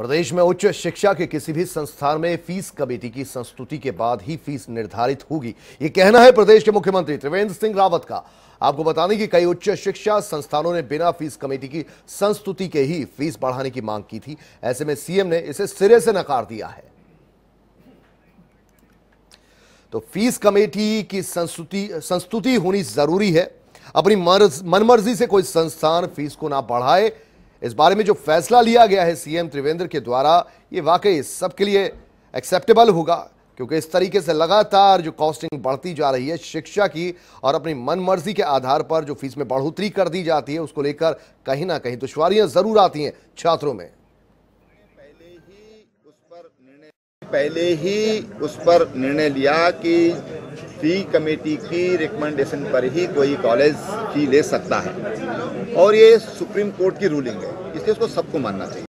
प्रदेश में उच्च शिक्षा के किसी भी संस्थान में फीस कमेटी की संस्तुति के बाद ही फीस निर्धारित होगी ये कहना है प्रदेश के मुख्यमंत्री त्रिवेंद्र सिंह रावत का आपको बता दें कि कई उच्च शिक्षा संस्थानों ने बिना फीस कमेटी की संस्तुति के ही फीस बढ़ाने की मांग की थी ऐसे में सीएम ने इसे सिरे से नकार दिया है तो फीस कमेटी की संस्तुति संस्तुति होनी जरूरी है अपनी मनमर्जी से कोई संस्थान फीस को ना बढ़ाए इस बारे में जो फैसला लिया गया है सीएम त्रिवेंद्र के द्वारा ये वाकई सबके लिए एक्सेप्टेबल होगा क्योंकि इस तरीके से लगातार जो कॉस्टिंग बढ़ती जा रही है शिक्षा की और अपनी मनमर्जी के आधार पर जो फीस में बढ़ोतरी कर दी जाती है उसको लेकर कहीं ना कहीं दुश्वारियां जरूर आती हैं छात्रों में पहले ही उस पर निर्णय पहले ही उस पर निर्णय लिया कि फी कमेटी की रिकमेंडेशन पर ही कोई कॉलेज फी ले सकता है और ये सुप्रीम कोर्ट की रूलिंग है इसलिए उसको सबको मानना चाहिए